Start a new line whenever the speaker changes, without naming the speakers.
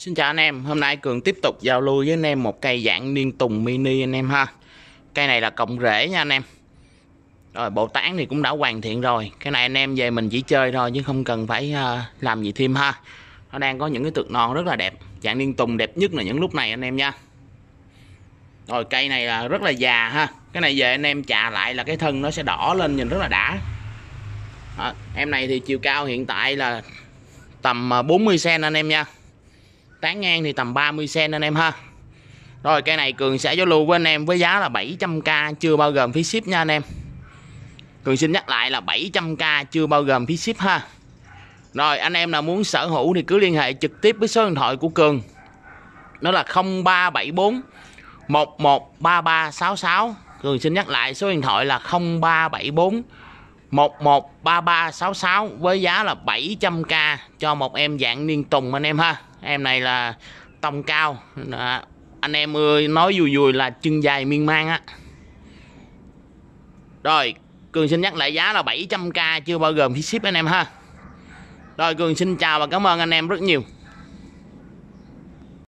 Xin chào anh em, hôm nay Cường tiếp tục giao lưu với anh em một cây dạng niên tùng mini anh em ha Cây này là cộng rễ nha anh em Rồi bộ tán thì cũng đã hoàn thiện rồi Cái này anh em về mình chỉ chơi thôi chứ không cần phải ờ, làm gì thêm ha Nó đang có những cái tược non rất là đẹp Dạng niên tùng đẹp nhất là những lúc này anh em nha Rồi cây này là rất là già ha Cái này về anh em chà lại là cái thân nó sẽ đỏ lên nhìn rất là đã Đó. Em này thì chiều cao hiện tại là tầm 40cm ờ, anh em nha tán ngang thì tầm 30 cm anh em ha rồi cây này Cường sẽ giao lưu với anh em với giá là 700k chưa bao gồm phí ship nha anh em Cường xin nhắc lại là 700k chưa bao gồm phí ship ha Rồi anh em nào muốn sở hữu thì cứ liên hệ trực tiếp với số điện thoại của Cường nó là 0374 113366 Cường xin nhắc lại số điện thoại là 0374 113366 với giá là 700k cho một em dạng niên tùng anh em ha em này là tầm cao à, anh em ơi nói vui vui là chân dài miên man á rồi cường xin nhắc lại giá là 700k chưa bao gồm phí ship anh em ha rồi cường xin chào và cảm ơn anh em rất nhiều